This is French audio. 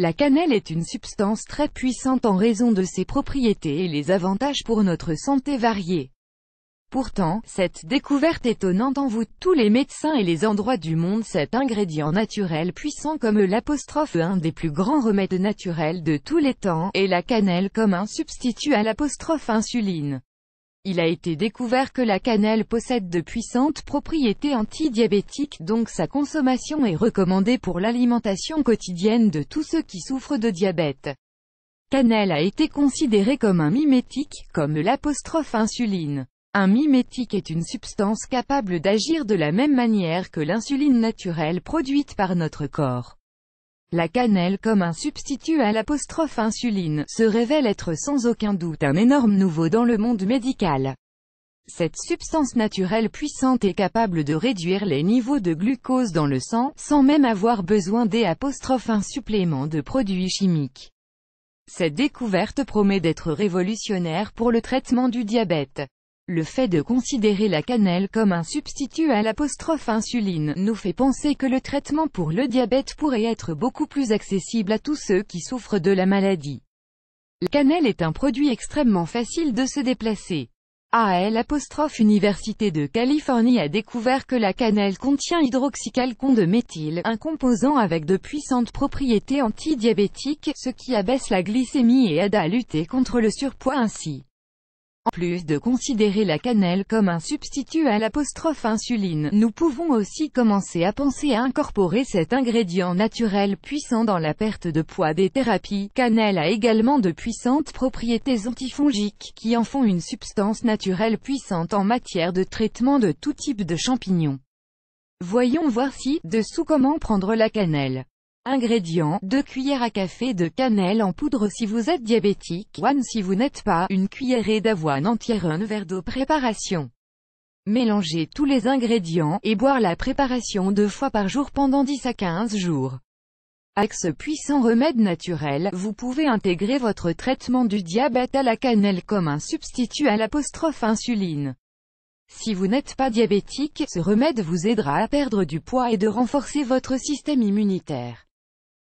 La cannelle est une substance très puissante en raison de ses propriétés et les avantages pour notre santé variés. Pourtant, cette découverte étonnante vous tous les médecins et les endroits du monde cet ingrédient naturel puissant comme l'apostrophe un des plus grands remèdes naturels de tous les temps, et la cannelle comme un substitut à l'apostrophe insuline. Il a été découvert que la cannelle possède de puissantes propriétés antidiabétiques donc sa consommation est recommandée pour l'alimentation quotidienne de tous ceux qui souffrent de diabète. Cannelle a été considérée comme un mimétique, comme l'apostrophe insuline. Un mimétique est une substance capable d'agir de la même manière que l'insuline naturelle produite par notre corps. La cannelle comme un substitut à l'apostrophe insuline, se révèle être sans aucun doute un énorme nouveau dans le monde médical. Cette substance naturelle puissante est capable de réduire les niveaux de glucose dans le sang, sans même avoir besoin des un supplément de produits chimiques. Cette découverte promet d'être révolutionnaire pour le traitement du diabète. Le fait de considérer la cannelle comme un substitut à l'apostrophe insuline nous fait penser que le traitement pour le diabète pourrait être beaucoup plus accessible à tous ceux qui souffrent de la maladie. La cannelle est un produit extrêmement facile de se déplacer. AL Université de Californie a découvert que la cannelle contient hydroxycalcon de méthyle, un composant avec de puissantes propriétés antidiabétiques, ce qui abaisse la glycémie et aide à lutter contre le surpoids ainsi en plus de considérer la cannelle comme un substitut à l'apostrophe insuline, nous pouvons aussi commencer à penser à incorporer cet ingrédient naturel puissant dans la perte de poids des thérapies. Cannelle a également de puissantes propriétés antifongiques, qui en font une substance naturelle puissante en matière de traitement de tout type de champignons. Voyons voir ci, dessous comment prendre la cannelle. Ingrédients 2 cuillères à café de cannelle en poudre si vous êtes diabétique, 1 si vous n'êtes pas, une cuillerée d'avoine entière, un verre d'eau préparation. Mélangez tous les ingrédients, et boire la préparation deux fois par jour pendant 10 à 15 jours. Avec ce puissant remède naturel, vous pouvez intégrer votre traitement du diabète à la cannelle comme un substitut à l'apostrophe insuline. Si vous n'êtes pas diabétique, ce remède vous aidera à perdre du poids et de renforcer votre système immunitaire.